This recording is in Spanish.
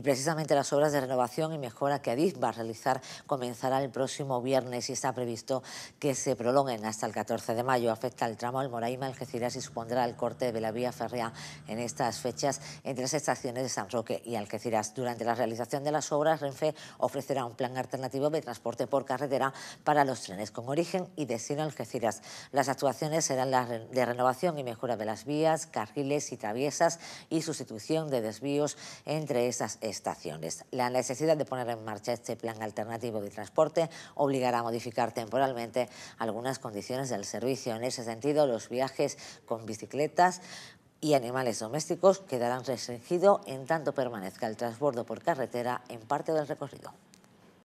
y precisamente las obras de renovación y mejora que Adif va a realizar comenzará el próximo viernes y está previsto que se prolonguen hasta el 14 de mayo. Afecta al tramo Almoraima, Algeciras y supondrá el corte de la vía férrea en estas fechas entre las estaciones de San Roque y Algeciras. Durante la realización de las obras, Renfe ofrecerá un plan alternativo de transporte por carretera para los trenes con origen y destino a Algeciras. Las actuaciones serán las de renovación y mejora de las vías, carriles y traviesas y sustitución de desvíos entre esas la necesidad de poner en marcha este plan alternativo de transporte obligará a modificar temporalmente algunas condiciones del servicio. En ese sentido, los viajes con bicicletas y animales domésticos quedarán restringidos en tanto permanezca el transbordo por carretera en parte del recorrido.